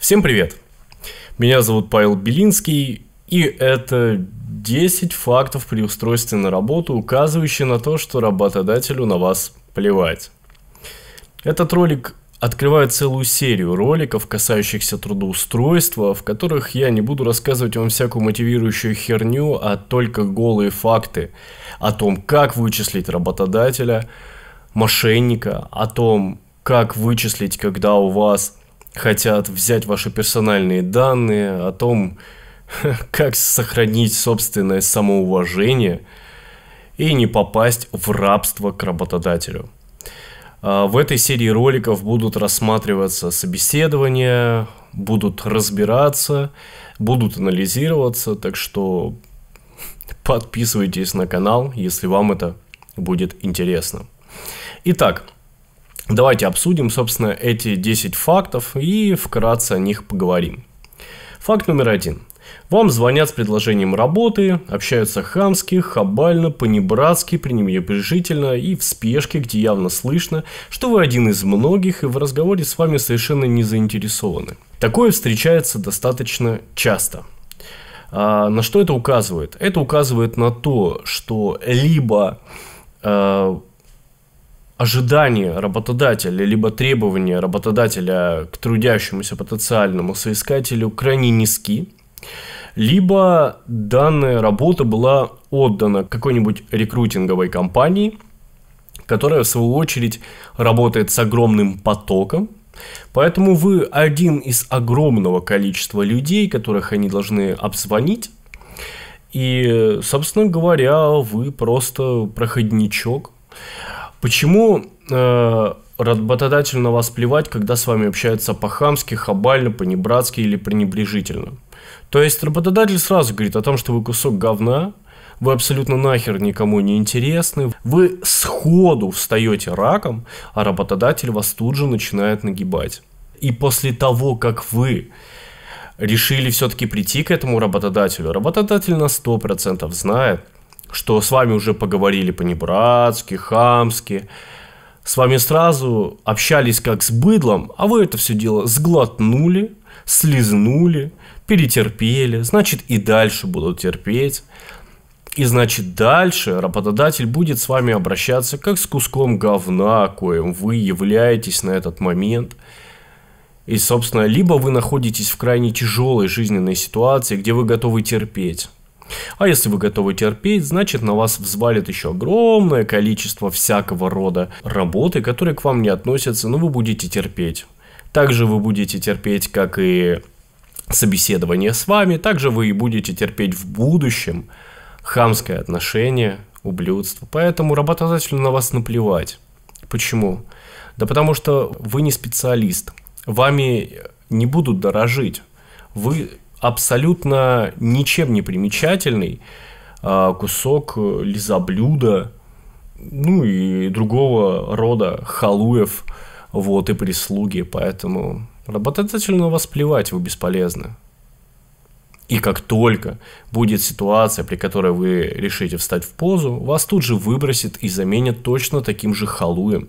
Всем привет! Меня зовут Павел Белинский, и это 10 фактов при устройстве на работу, указывающие на то, что работодателю на вас плевать. Этот ролик открывает целую серию роликов, касающихся трудоустройства, в которых я не буду рассказывать вам всякую мотивирующую херню, а только голые факты о том, как вычислить работодателя, мошенника, о том, как вычислить, когда у вас хотят взять ваши персональные данные, о том, как сохранить собственное самоуважение и не попасть в рабство к работодателю. А, в этой серии роликов будут рассматриваться собеседования, будут разбираться, будут анализироваться, так что подписывайтесь на канал, если вам это будет интересно. Итак, Давайте обсудим, собственно, эти 10 фактов и вкратце о них поговорим. Факт номер один. Вам звонят с предложением работы, общаются хамски, хабально, понебратски, пренебрежительно и в спешке, где явно слышно, что вы один из многих и в разговоре с вами совершенно не заинтересованы. Такое встречается достаточно часто. А на что это указывает? Это указывает на то, что либо а, ожидания работодателя, либо требования работодателя к трудящемуся потенциальному соискателю крайне низки, либо данная работа была отдана какой-нибудь рекрутинговой компании, которая в свою очередь работает с огромным потоком, поэтому вы один из огромного количества людей, которых они должны обзвонить, и, собственно говоря, вы просто проходничок, Почему э, работодателю на вас плевать, когда с вами общается по-хамски, хабально, понебратски или пренебрежительно? То есть работодатель сразу говорит о том, что вы кусок говна, вы абсолютно нахер никому не интересны, вы сходу встаете раком, а работодатель вас тут же начинает нагибать. И после того, как вы решили все-таки прийти к этому работодателю, работодатель на 100% знает, что с вами уже поговорили по-небратски, хамски, с вами сразу общались как с быдлом, а вы это все дело сглотнули, слезнули, перетерпели, значит и дальше будут терпеть. И значит дальше работодатель будет с вами обращаться как с куском говна, коим вы являетесь на этот момент. И, собственно, либо вы находитесь в крайне тяжелой жизненной ситуации, где вы готовы терпеть. А если вы готовы терпеть, значит на вас взвалит еще огромное количество всякого рода работы, которые к вам не относятся, но вы будете терпеть. Также вы будете терпеть, как и собеседование с вами, также вы и будете терпеть в будущем хамское отношение, ублюдство. Поэтому работодателю на вас наплевать. Почему? Да потому что вы не специалист. Вами не будут дорожить. Вы абсолютно ничем не примечательный а, кусок лизоблюда, ну и другого рода халуев, вот, и прислуги, поэтому работодателю на вас плевать, вы бесполезны. И как только будет ситуация, при которой вы решите встать в позу, вас тут же выбросит и заменят точно таким же халуем.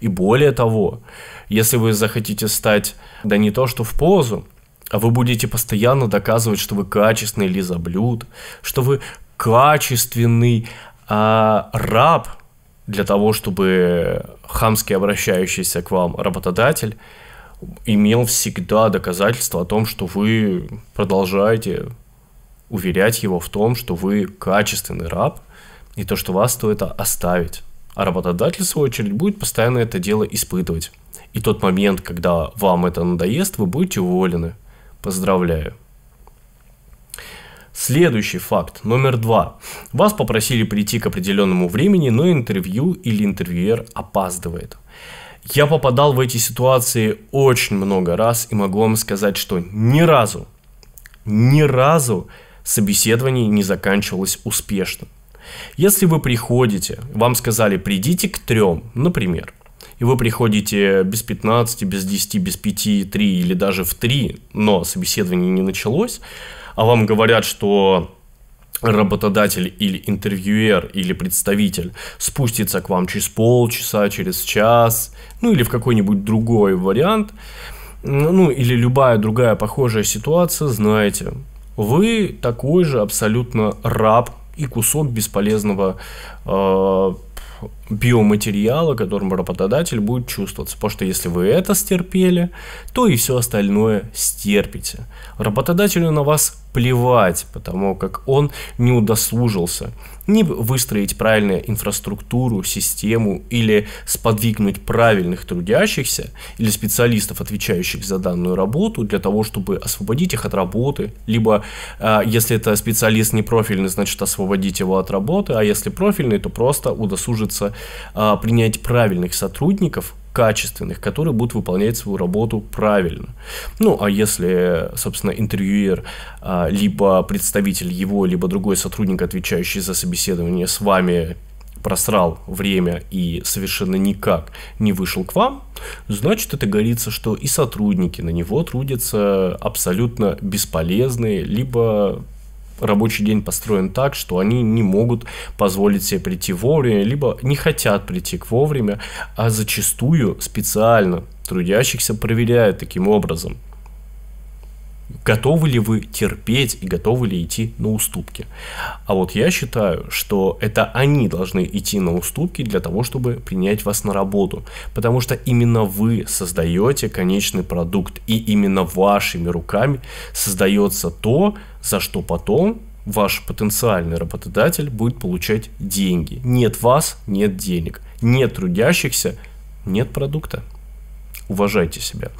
И более того, если вы захотите стать, да не то что в позу, а вы будете постоянно доказывать, что вы качественный лизоблюд, что вы качественный а, раб для того, чтобы хамски обращающийся к вам работодатель имел всегда доказательство о том, что вы продолжаете уверять его в том, что вы качественный раб, и то, что вас стоит оставить. А работодатель, в свою очередь, будет постоянно это дело испытывать. И тот момент, когда вам это надоест, вы будете уволены. Поздравляю. Следующий факт, номер два. Вас попросили прийти к определенному времени, но интервью или интервьюер опаздывает. Я попадал в эти ситуации очень много раз и могу вам сказать, что ни разу, ни разу собеседование не заканчивалось успешно. Если вы приходите, вам сказали придите к трем, например, и вы приходите без 15, без 10, без 5, 3 или даже в 3, но собеседование не началось, а вам говорят, что работодатель или интервьюер или представитель спустится к вам через полчаса, через час, ну или в какой-нибудь другой вариант, ну или любая другая похожая ситуация, знаете, вы такой же абсолютно раб и кусок бесполезного э, биоматериала, которым работодатель будет чувствоваться. Потому что если вы это стерпели, то и все остальное стерпите. Работодателю на вас плевать, потому как он не удослужился не выстроить правильную инфраструктуру, систему или сподвигнуть правильных трудящихся или специалистов, отвечающих за данную работу, для того, чтобы освободить их от работы, либо а, если это специалист не профильный, значит освободить его от работы, а если профильный, то просто удосужиться а, принять правильных сотрудников, качественных, которые будут выполнять свою работу правильно. Ну, а если, собственно, интервьюер, а, либо представитель его, либо другой сотрудник, отвечающий за собеседование с вами, просрал время и совершенно никак не вышел к вам, значит это говорится, что и сотрудники на него трудятся абсолютно бесполезные, либо рабочий день построен так, что они не могут позволить себе прийти вовремя, либо не хотят прийти к вовремя, а зачастую специально трудящихся проверяют таким образом. Готовы ли вы терпеть и готовы ли идти на уступки? А вот я считаю, что это они должны идти на уступки для того, чтобы принять вас на работу. Потому что именно вы создаете конечный продукт, и именно вашими руками создается то, за что потом ваш потенциальный работодатель будет получать деньги. Нет вас, нет денег. Нет трудящихся, нет продукта. Уважайте себя.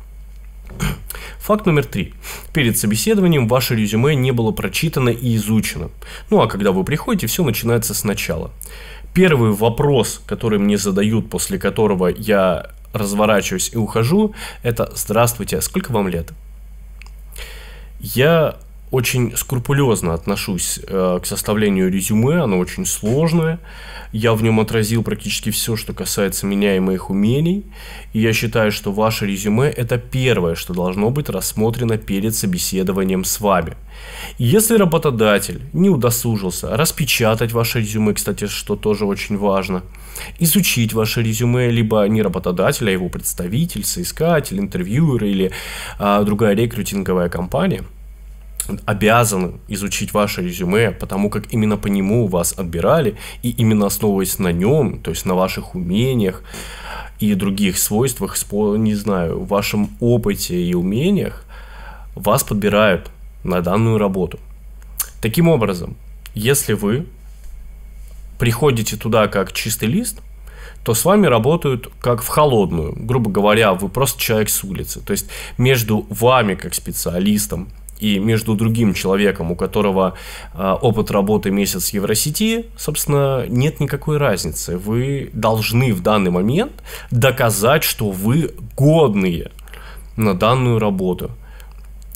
Факт номер три. Перед собеседованием ваше резюме не было прочитано и изучено. Ну а когда вы приходите, все начинается сначала. Первый вопрос, который мне задают, после которого я разворачиваюсь и ухожу, это «Здравствуйте, а сколько вам лет?» Я очень скрупулезно отношусь э, к составлению резюме, оно очень сложное. Я в нем отразил практически все, что касается меня и моих умений. И я считаю, что ваше резюме – это первое, что должно быть рассмотрено перед собеседованием с вами. Если работодатель не удосужился распечатать ваше резюме, кстати, что тоже очень важно, изучить ваше резюме, либо не работодатель, а его представитель, соискатель, интервьюер или э, другая рекрутинговая компания – обязан изучить ваше резюме, потому как именно по нему вас отбирали, и именно основываясь на нем, то есть на ваших умениях и других свойствах, не знаю, вашем опыте и умениях, вас подбирают на данную работу. Таким образом, если вы приходите туда как чистый лист, то с вами работают как в холодную. Грубо говоря, вы просто человек с улицы. То есть между вами как специалистом и между другим человеком, у которого э, опыт работы месяц в Евросети, собственно, нет никакой разницы. Вы должны в данный момент доказать, что вы годные на данную работу.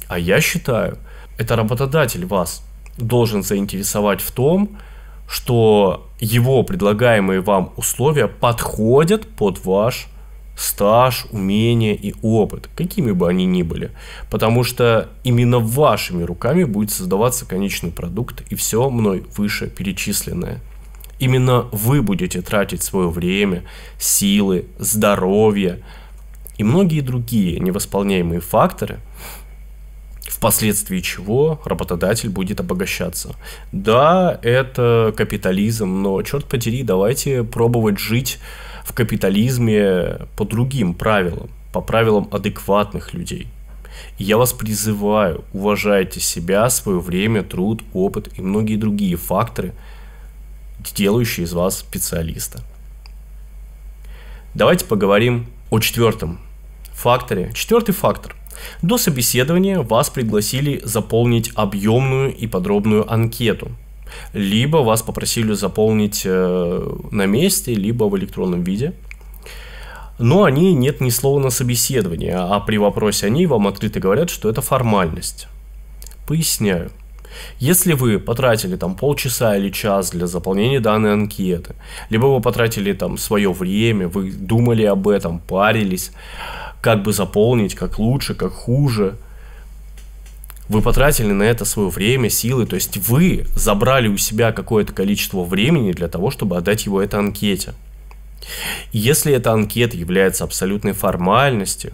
А я считаю, это работодатель вас должен заинтересовать в том, что его предлагаемые вам условия подходят под ваш стаж, умения и опыт, какими бы они ни были. Потому что именно вашими руками будет создаваться конечный продукт и все мной выше перечисленное. Именно вы будете тратить свое время, силы, здоровье и многие другие невосполняемые факторы, впоследствии чего работодатель будет обогащаться. Да, это капитализм, но черт подери, давайте пробовать жить в капитализме по другим правилам, по правилам адекватных людей. И я вас призываю, уважайте себя, свое время, труд, опыт и многие другие факторы, делающие из вас специалиста. Давайте поговорим о четвертом факторе. Четвертый фактор. До собеседования вас пригласили заполнить объемную и подробную анкету – либо вас попросили заполнить э, на месте, либо в электронном виде. Но они нет ни слова на собеседовании, а при вопросе они вам открыто говорят, что это формальность. Поясняю. Если вы потратили там полчаса или час для заполнения данной анкеты, либо вы потратили там свое время, вы думали об этом, парились, как бы заполнить, как лучше, как хуже – вы потратили на это свое время, силы, то есть вы забрали у себя какое-то количество времени для того, чтобы отдать его этой анкете. если эта анкета является абсолютной формальностью,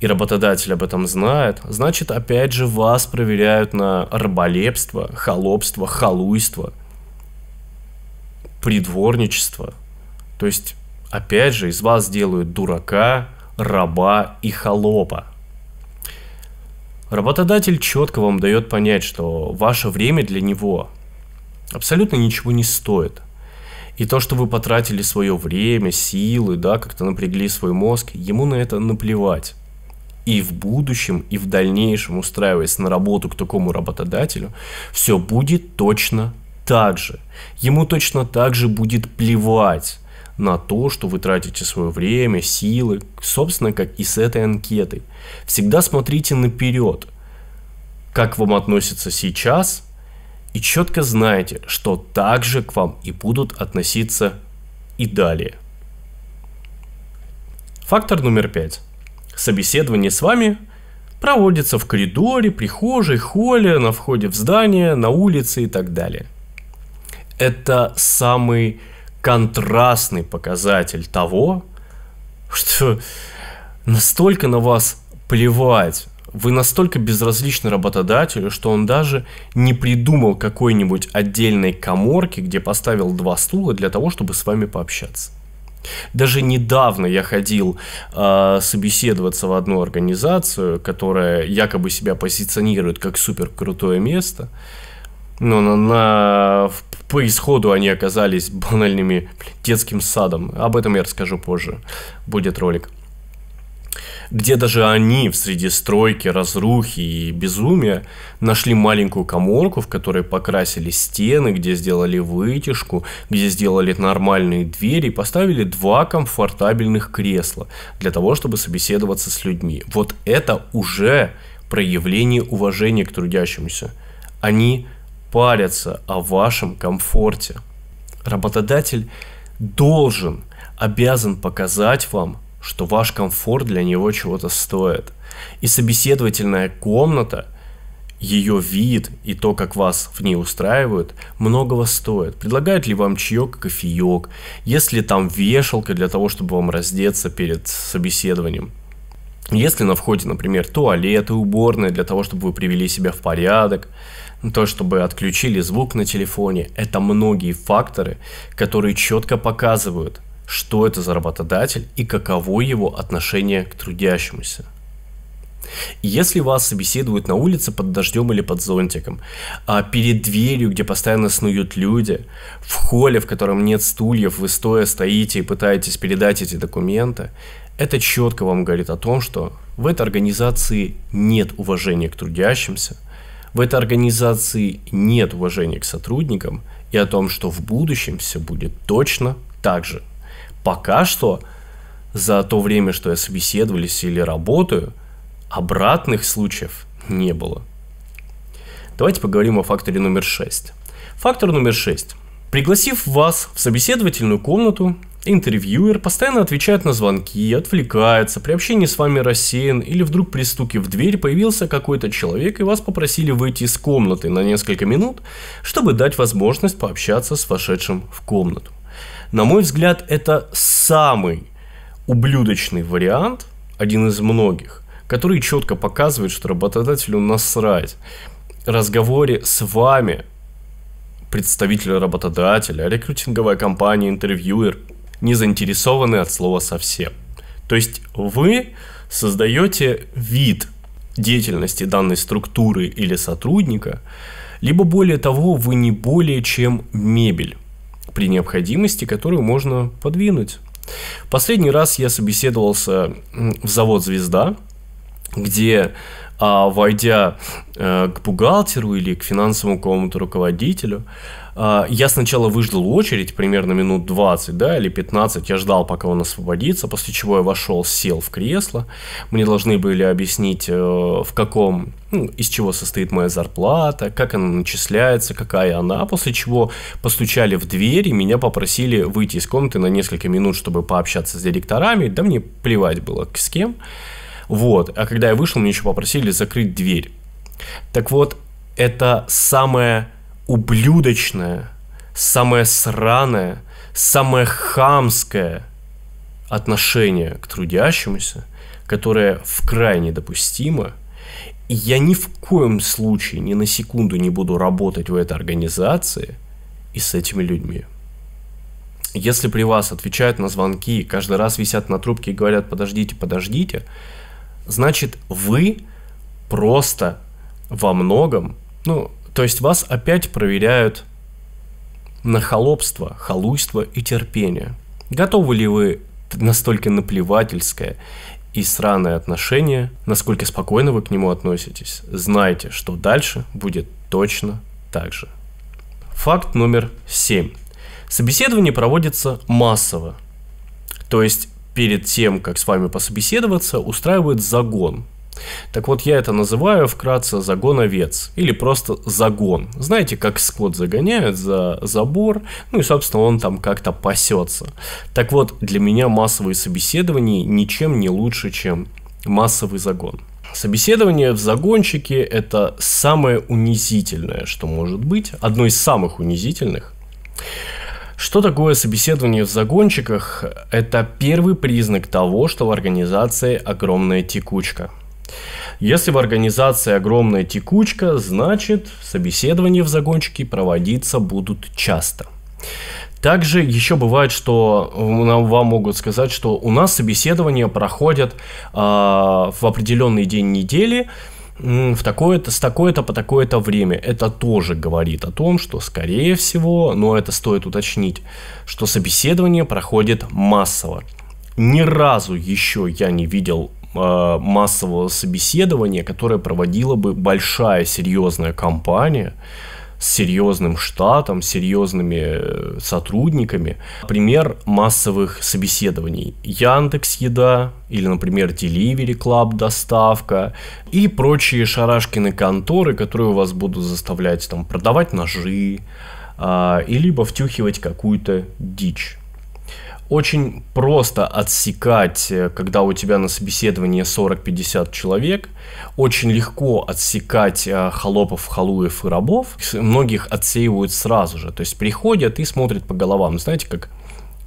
и работодатель об этом знает, значит, опять же, вас проверяют на раболепство, холопство, халуйство, придворничество. То есть, опять же, из вас делают дурака, раба и холопа. Работодатель четко вам дает понять, что ваше время для него абсолютно ничего не стоит. И то, что вы потратили свое время, силы, да, как-то напрягли свой мозг, ему на это наплевать. И в будущем, и в дальнейшем, устраиваясь на работу к такому работодателю, все будет точно так же. Ему точно так же будет плевать, на то, что вы тратите свое время, силы, собственно, как и с этой анкетой. Всегда смотрите наперед, как вам относятся сейчас, и четко знаете, что также к вам и будут относиться и далее. Фактор номер пять. Собеседование с вами проводится в коридоре, прихожей, холле, на входе в здание, на улице и так далее. Это самый контрастный показатель того, что настолько на вас плевать, вы настолько безразличны работодателю, что он даже не придумал какой-нибудь отдельной коморки, где поставил два стула для того, чтобы с вами пообщаться. Даже недавно я ходил э, собеседоваться в одну организацию, которая якобы себя позиционирует как супер крутое место. Ну, на, на, по исходу они оказались банальными детским садом. Об этом я расскажу позже. Будет ролик. Где даже они в среди стройки, разрухи и безумия нашли маленькую коморку, в которой покрасили стены, где сделали вытяжку, где сделали нормальные двери и поставили два комфортабельных кресла для того, чтобы собеседоваться с людьми. Вот это уже проявление уважения к трудящемуся. Они парятся о вашем комфорте. Работодатель должен, обязан показать вам, что ваш комфорт для него чего-то стоит. И собеседовательная комната, ее вид и то, как вас в ней устраивают, многого стоит. Предлагают ли вам чаек, кофеек, есть ли там вешалка для того, чтобы вам раздеться перед собеседованием – если на входе, например, туалеты, уборная для того, чтобы вы привели себя в порядок, ну, то, чтобы отключили звук на телефоне, это многие факторы, которые четко показывают, что это за работодатель и каково его отношение к трудящемуся. Если вас собеседуют на улице под дождем или под зонтиком, а перед дверью, где постоянно снуют люди, в холле, в котором нет стульев, вы стоя стоите и пытаетесь передать эти документы, это четко вам говорит о том, что в этой организации нет уважения к трудящимся, в этой организации нет уважения к сотрудникам и о том, что в будущем все будет точно так же. Пока что за то время, что я собеседовались или работаю, обратных случаев не было. Давайте поговорим о факторе номер 6. Фактор номер 6. Пригласив вас в собеседовательную комнату, Интервьюер постоянно отвечает на звонки, отвлекается, при общении с вами рассеян или вдруг при стуке в дверь появился какой-то человек и вас попросили выйти из комнаты на несколько минут, чтобы дать возможность пообщаться с вошедшим в комнату. На мой взгляд, это самый ублюдочный вариант, один из многих, который четко показывает, что работодателю насрать. разговоре с вами представитель работодателя, рекрутинговая компания, интервьюер – не заинтересованы от слова совсем. То есть вы создаете вид деятельности данной структуры или сотрудника, либо более того, вы не более чем мебель, при необходимости которую можно подвинуть. Последний раз я собеседовался в завод «Звезда», где а войдя э, к бухгалтеру или к финансовому какому-то руководителю, э, я сначала выждал очередь примерно минут 20, да, или 15, я ждал, пока он освободится, после чего я вошел, сел в кресло, мне должны были объяснить, э, в каком, ну, из чего состоит моя зарплата, как она начисляется, какая она, после чего постучали в дверь и меня попросили выйти из комнаты на несколько минут, чтобы пообщаться с директорами, да мне плевать было с кем, вот. А когда я вышел, мне еще попросили закрыть дверь. Так вот, это самое ублюдочное, самое сраное, самое хамское отношение к трудящемуся, которое в крайне допустимо. И я ни в коем случае, ни на секунду не буду работать в этой организации и с этими людьми. Если при вас отвечают на звонки, каждый раз висят на трубке и говорят «подождите, подождите», значит вы просто во многом, ну, то есть вас опять проверяют на холопство, халуйство и терпение. Готовы ли вы настолько наплевательское и сраное отношение, насколько спокойно вы к нему относитесь, знайте, что дальше будет точно так же. Факт номер семь. Собеседование проводится массово. То есть перед тем, как с вами пособеседоваться, устраивает загон. Так вот, я это называю вкратце загон овец или просто загон. Знаете, как скот загоняют за забор, ну и, собственно, он там как-то пасется. Так вот, для меня массовые собеседования ничем не лучше, чем массовый загон. Собеседование в загончике – это самое унизительное, что может быть, одно из самых унизительных, что такое собеседование в загончиках? Это первый признак того, что в организации огромная текучка. Если в организации огромная текучка, значит собеседования в загончике проводиться будут часто. Также еще бывает, что вам могут сказать, что у нас собеседования проходят э, в определенный день недели, в такое-то, с такое-то по такое-то время. Это тоже говорит о том, что, скорее всего, но это стоит уточнить, что собеседование проходит массово. Ни разу еще я не видел э, массового собеседования, которое проводила бы большая серьезная компания, с серьезным штатом, серьезными э, сотрудниками. Пример массовых собеседований. Яндекс Еда или, например, Delivery Club доставка и прочие шарашкины конторы, которые вас будут заставлять там продавать ножи, а, и либо втюхивать какую-то дичь очень просто отсекать, э, когда у тебя на собеседовании 40-50 человек, очень легко отсекать э, холопов, халуев и рабов. Многих отсеивают сразу же. То есть приходят и смотрят по головам. Ну, знаете, как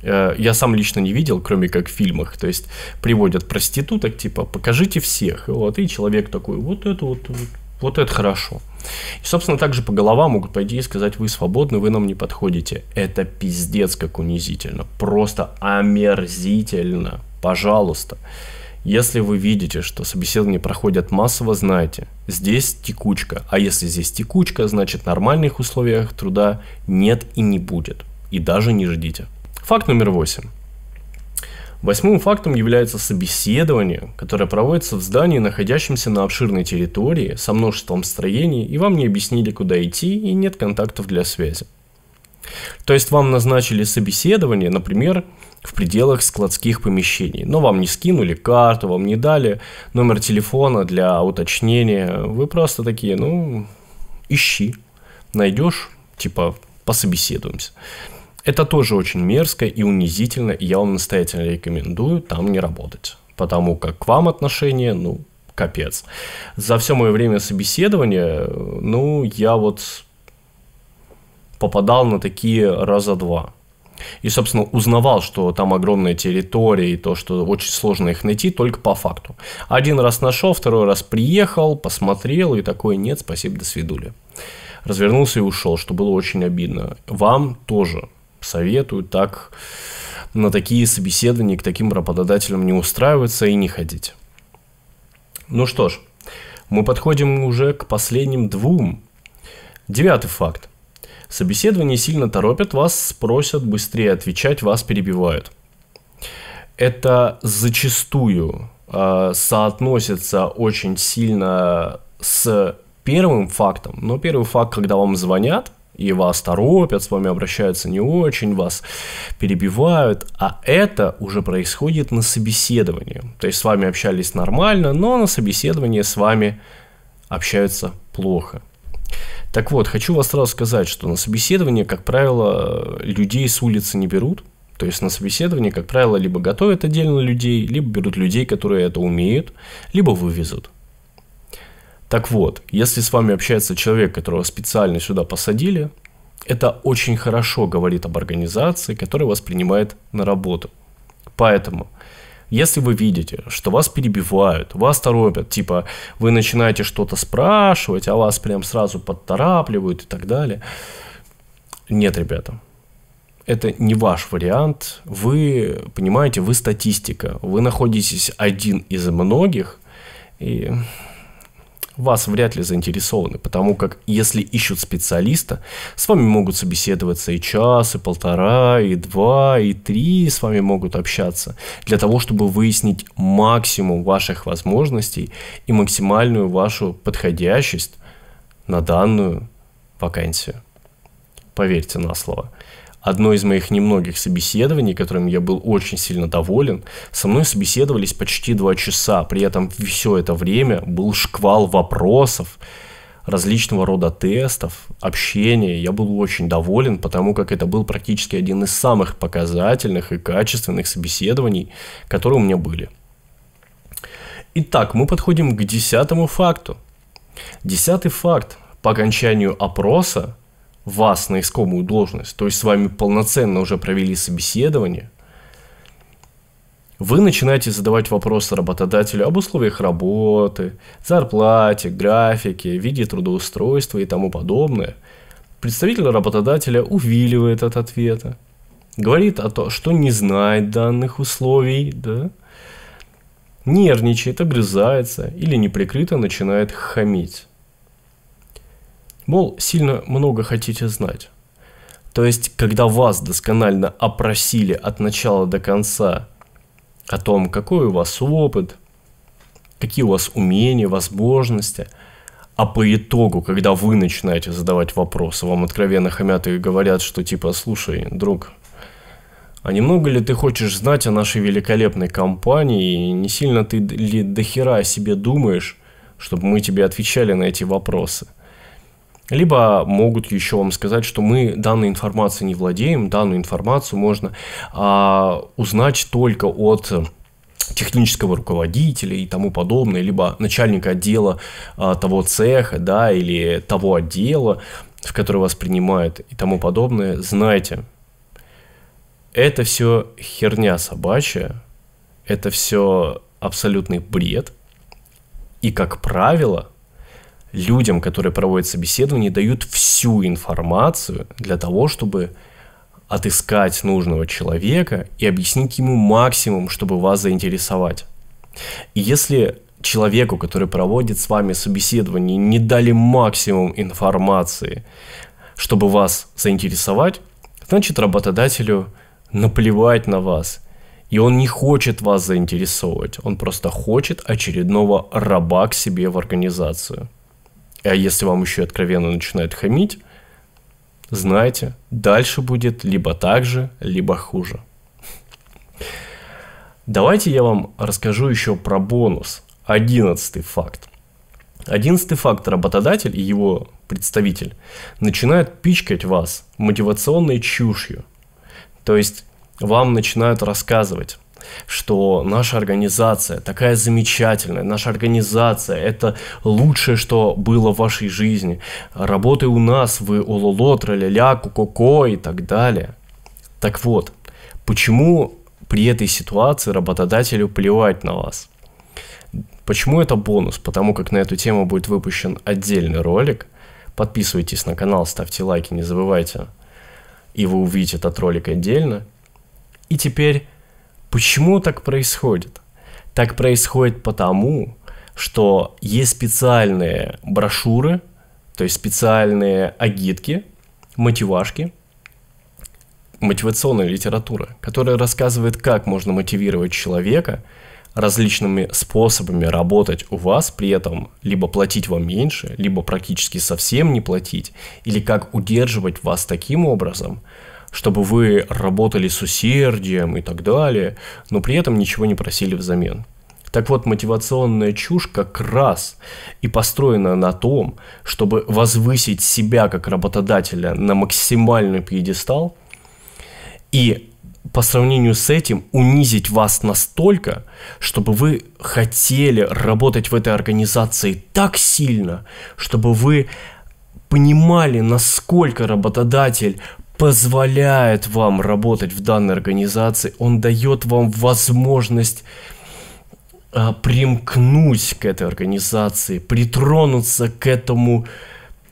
э, я сам лично не видел, кроме как в фильмах. То есть приводят проституток, типа, покажите всех. вот, и человек такой, вот это вот, вот вот это хорошо. И, собственно, также по головам могут пойти и сказать, вы свободны, вы нам не подходите. Это пиздец как унизительно. Просто омерзительно. Пожалуйста. Если вы видите, что собеседования проходят массово, знайте, здесь текучка. А если здесь текучка, значит нормальных условиях труда нет и не будет. И даже не ждите. Факт номер восемь. Восьмым фактом является собеседование, которое проводится в здании, находящемся на обширной территории, со множеством строений, и вам не объяснили, куда идти, и нет контактов для связи. То есть вам назначили собеседование, например, в пределах складских помещений, но вам не скинули карту, вам не дали номер телефона для уточнения, вы просто такие, ну, ищи, найдешь, типа, пособеседуемся. Это тоже очень мерзко и унизительно, и я вам настоятельно рекомендую там не работать. Потому как к вам отношение, ну, капец. За все мое время собеседования, ну, я вот попадал на такие раза два. И, собственно, узнавал, что там огромная территория и то, что очень сложно их найти, только по факту. Один раз нашел, второй раз приехал, посмотрел, и такой, нет, спасибо, до свидули. Развернулся и ушел, что было очень обидно. Вам тоже Советую так на такие собеседования к таким работодателям не устраиваться и не ходить. Ну что ж, мы подходим уже к последним двум. Девятый факт. Собеседование сильно торопят вас, спросят быстрее отвечать, вас перебивают. Это зачастую э, соотносится очень сильно с первым фактом. Но первый факт, когда вам звонят, и вас торопят, с вами обращаются не очень, вас перебивают, а это уже происходит на собеседовании. То есть с вами общались нормально, но на собеседовании с вами общаются плохо. Так вот, хочу вас сразу сказать, что на собеседование, как правило, людей с улицы не берут. То есть на собеседование, как правило, либо готовят отдельно людей, либо берут людей, которые это умеют, либо вывезут. Так вот, если с вами общается человек, которого специально сюда посадили, это очень хорошо говорит об организации, которая вас принимает на работу. Поэтому, если вы видите, что вас перебивают, вас торопят, типа вы начинаете что-то спрашивать, а вас прям сразу подторапливают и так далее, нет, ребята, это не ваш вариант. Вы понимаете, вы статистика, вы находитесь один из многих, и вас вряд ли заинтересованы, потому как если ищут специалиста, с вами могут собеседоваться и час, и полтора, и два, и три, с вами могут общаться, для того, чтобы выяснить максимум ваших возможностей и максимальную вашу подходящесть на данную вакансию. Поверьте на слово одно из моих немногих собеседований, которым я был очень сильно доволен, со мной собеседовались почти два часа, при этом все это время был шквал вопросов, различного рода тестов, общения. Я был очень доволен, потому как это был практически один из самых показательных и качественных собеседований, которые у меня были. Итак, мы подходим к десятому факту. Десятый факт. По окончанию опроса вас на искомую должность, то есть с вами полноценно уже провели собеседование, вы начинаете задавать вопросы работодателю об условиях работы, зарплате, графике, виде трудоустройства и тому подобное. Представитель работодателя увиливает от ответа, говорит о том, что не знает данных условий, да? нервничает, огрызается или неприкрыто начинает хамить. Мол, сильно много хотите знать. То есть, когда вас досконально опросили от начала до конца о том, какой у вас опыт, какие у вас умения, возможности, а по итогу, когда вы начинаете задавать вопросы, вам откровенно хамят и говорят, что типа, слушай, друг, а немного ли ты хочешь знать о нашей великолепной компании, и не сильно ты ли дохера о себе думаешь, чтобы мы тебе отвечали на эти вопросы? Либо могут еще вам сказать, что мы данной информацией не владеем, данную информацию можно а, узнать только от э, технического руководителя и тому подобное, либо начальника отдела а, того цеха, да, или того отдела, в который вас принимают и тому подобное, Знаете, это все херня собачья, это все абсолютный бред, и, как правило, людям, которые проводят собеседование, дают всю информацию для того, чтобы отыскать нужного человека и объяснить ему максимум, чтобы вас заинтересовать. И если человеку, который проводит с вами собеседование, не дали максимум информации, чтобы вас заинтересовать, значит работодателю наплевать на вас. И он не хочет вас заинтересовывать, он просто хочет очередного раба к себе в организацию. А если вам еще откровенно начинают хамить, знайте, дальше будет либо так же, либо хуже. Давайте я вам расскажу еще про бонус. Одиннадцатый факт. Одиннадцатый факт. Работодатель и его представитель начинают пичкать вас мотивационной чушью. То есть вам начинают рассказывать, что наша организация такая замечательная, наша организация это лучшее, что было в вашей жизни. Работай у нас, вы ололо, траля-ля, кукоко и так далее. Так вот, почему при этой ситуации работодателю плевать на вас? Почему это бонус? Потому как на эту тему будет выпущен отдельный ролик. Подписывайтесь на канал, ставьте лайки, не забывайте. И вы увидите этот ролик отдельно. И теперь Почему так происходит? Так происходит потому, что есть специальные брошюры, то есть специальные агитки, мотивашки, мотивационная литература, которая рассказывает, как можно мотивировать человека различными способами работать у вас, при этом либо платить вам меньше, либо практически совсем не платить, или как удерживать вас таким образом – чтобы вы работали с усердием и так далее, но при этом ничего не просили взамен. Так вот, мотивационная чушь как раз и построена на том, чтобы возвысить себя как работодателя на максимальный пьедестал и по сравнению с этим унизить вас настолько, чтобы вы хотели работать в этой организации так сильно, чтобы вы понимали, насколько работодатель позволяет вам работать в данной организации, он дает вам возможность а, примкнуть к этой организации, притронуться к этому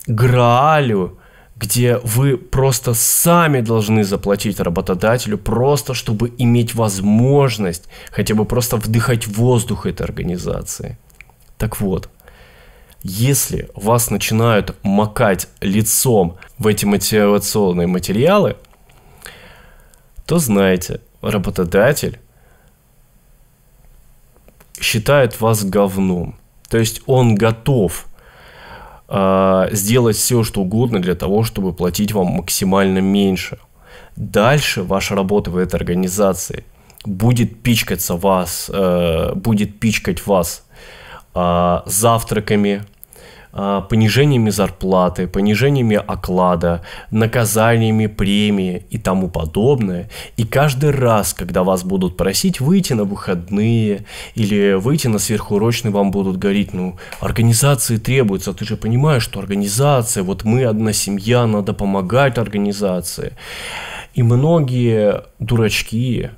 граалю, где вы просто сами должны заплатить работодателю, просто чтобы иметь возможность хотя бы просто вдыхать воздух этой организации. Так вот, если вас начинают макать лицом в эти мотивационные материалы, то знаете, работодатель считает вас говном. То есть он готов э, сделать все, что угодно для того, чтобы платить вам максимально меньше. Дальше ваша работа в этой организации будет пичкаться вас, э, будет пичкать вас э, завтраками, а, понижениями зарплаты, понижениями оклада, наказаниями премии и тому подобное. И каждый раз, когда вас будут просить выйти на выходные или выйти на сверхурочный, вам будут говорить, ну, организации требуются, ты же понимаешь, что организация, вот мы одна семья, надо помогать организации. И многие дурачки,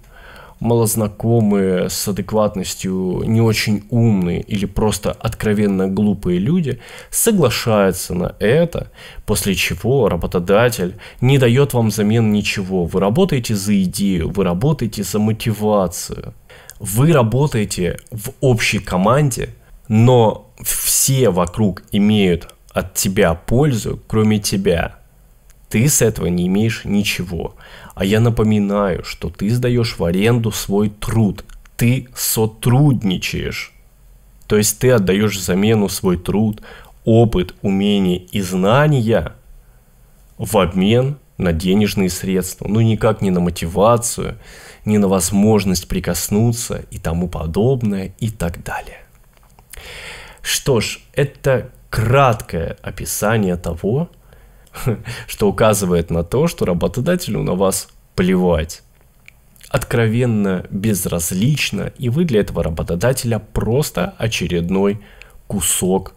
малознакомые с адекватностью, не очень умные или просто откровенно глупые люди соглашаются на это, после чего работодатель не дает вам взамен ничего. Вы работаете за идею, вы работаете за мотивацию. Вы работаете в общей команде, но все вокруг имеют от тебя пользу, кроме тебя. Ты с этого не имеешь ничего. А я напоминаю, что ты сдаешь в аренду свой труд. Ты сотрудничаешь. То есть ты отдаешь замену свой труд, опыт, умения и знания в обмен на денежные средства, ну никак не на мотивацию, не на возможность прикоснуться и тому подобное и так далее. Что ж, это краткое описание того, что указывает на то, что работодателю на вас плевать. Откровенно безразлично, и вы для этого работодателя просто очередной кусок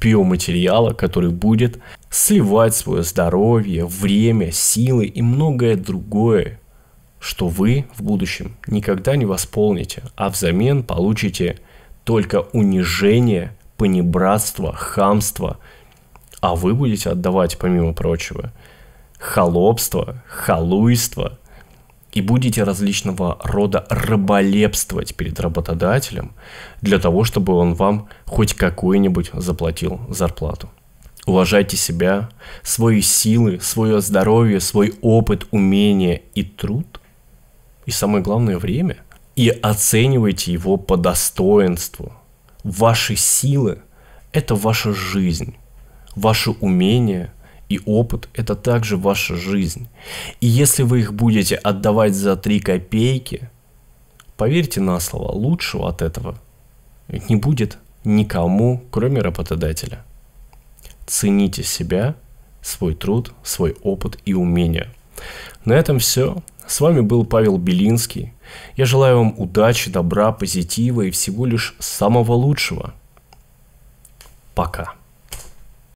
биоматериала, который будет сливать свое здоровье, время, силы и многое другое, что вы в будущем никогда не восполните, а взамен получите только унижение, понебратство, хамство – а вы будете отдавать, помимо прочего, холопство, халуйство, и будете различного рода рыболепствовать перед работодателем для того, чтобы он вам хоть какую-нибудь заплатил зарплату. Уважайте себя, свои силы, свое здоровье, свой опыт, умения и труд, и самое главное время, и оценивайте его по достоинству. Ваши силы – это ваша жизнь Ваши умения и опыт – это также ваша жизнь. И если вы их будете отдавать за 3 копейки, поверьте на слово, лучшего от этого не будет никому, кроме работодателя. Цените себя, свой труд, свой опыт и умения. На этом все. С вами был Павел Белинский. Я желаю вам удачи, добра, позитива и всего лишь самого лучшего. Пока.